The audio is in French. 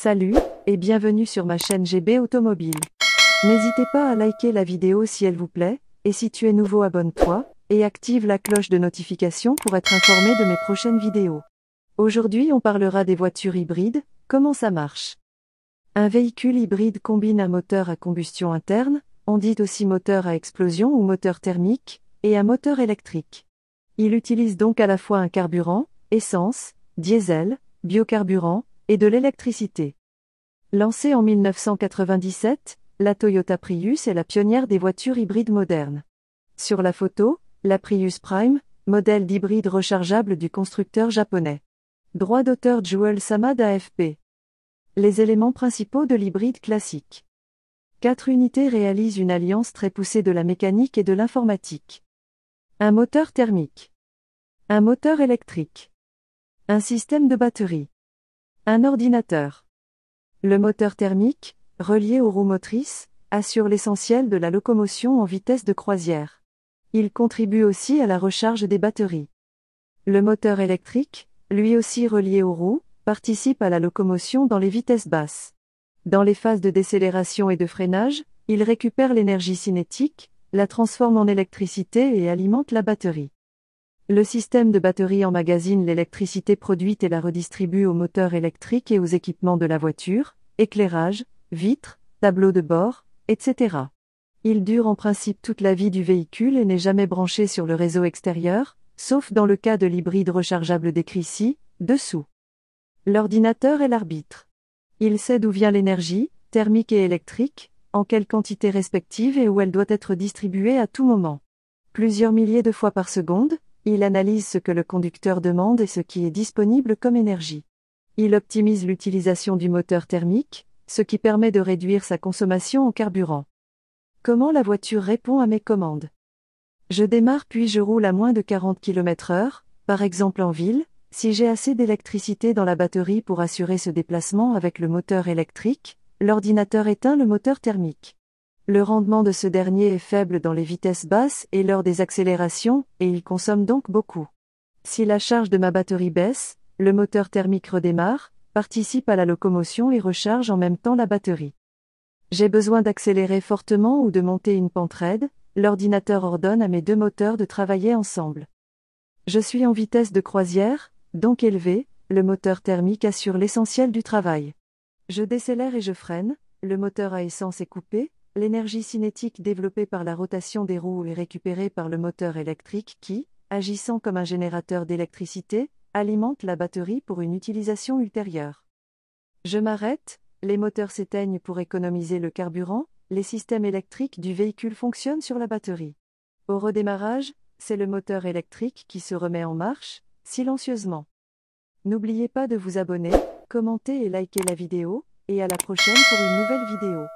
Salut, et bienvenue sur ma chaîne GB Automobile. N'hésitez pas à liker la vidéo si elle vous plaît, et si tu es nouveau abonne-toi, et active la cloche de notification pour être informé de mes prochaines vidéos. Aujourd'hui on parlera des voitures hybrides, comment ça marche. Un véhicule hybride combine un moteur à combustion interne, on dit aussi moteur à explosion ou moteur thermique, et un moteur électrique. Il utilise donc à la fois un carburant, essence, diesel, biocarburant, et de l'électricité. Lancée en 1997, la Toyota Prius est la pionnière des voitures hybrides modernes. Sur la photo, la Prius Prime, modèle d'hybride rechargeable du constructeur japonais. Droit d'auteur Jewel Samad AFP. Les éléments principaux de l'hybride classique. Quatre unités réalisent une alliance très poussée de la mécanique et de l'informatique. Un moteur thermique. Un moteur électrique. Un système de batterie. Un ordinateur. Le moteur thermique, relié aux roues motrices, assure l'essentiel de la locomotion en vitesse de croisière. Il contribue aussi à la recharge des batteries. Le moteur électrique, lui aussi relié aux roues, participe à la locomotion dans les vitesses basses. Dans les phases de décélération et de freinage, il récupère l'énergie cinétique, la transforme en électricité et alimente la batterie. Le système de batterie emmagasine l'électricité produite et la redistribue aux moteurs électriques et aux équipements de la voiture, éclairage, vitres, tableau de bord, etc. Il dure en principe toute la vie du véhicule et n'est jamais branché sur le réseau extérieur, sauf dans le cas de l'hybride rechargeable décrit ci, dessous. L'ordinateur est l'arbitre. Il sait d'où vient l'énergie, thermique et électrique, en quelle quantité respective et où elle doit être distribuée à tout moment. Plusieurs milliers de fois par seconde, il analyse ce que le conducteur demande et ce qui est disponible comme énergie. Il optimise l'utilisation du moteur thermique, ce qui permet de réduire sa consommation en carburant. Comment la voiture répond à mes commandes Je démarre puis je roule à moins de 40 km/h, par exemple en ville, si j'ai assez d'électricité dans la batterie pour assurer ce déplacement avec le moteur électrique, l'ordinateur éteint le moteur thermique. Le rendement de ce dernier est faible dans les vitesses basses et lors des accélérations, et il consomme donc beaucoup. Si la charge de ma batterie baisse, le moteur thermique redémarre, participe à la locomotion et recharge en même temps la batterie. J'ai besoin d'accélérer fortement ou de monter une pente raide, l'ordinateur ordonne à mes deux moteurs de travailler ensemble. Je suis en vitesse de croisière, donc élevée, le moteur thermique assure l'essentiel du travail. Je décélère et je freine, le moteur à essence est coupé, L'énergie cinétique développée par la rotation des roues est récupérée par le moteur électrique qui, agissant comme un générateur d'électricité, alimente la batterie pour une utilisation ultérieure. Je m'arrête, les moteurs s'éteignent pour économiser le carburant, les systèmes électriques du véhicule fonctionnent sur la batterie. Au redémarrage, c'est le moteur électrique qui se remet en marche, silencieusement. N'oubliez pas de vous abonner, commenter et liker la vidéo, et à la prochaine pour une nouvelle vidéo.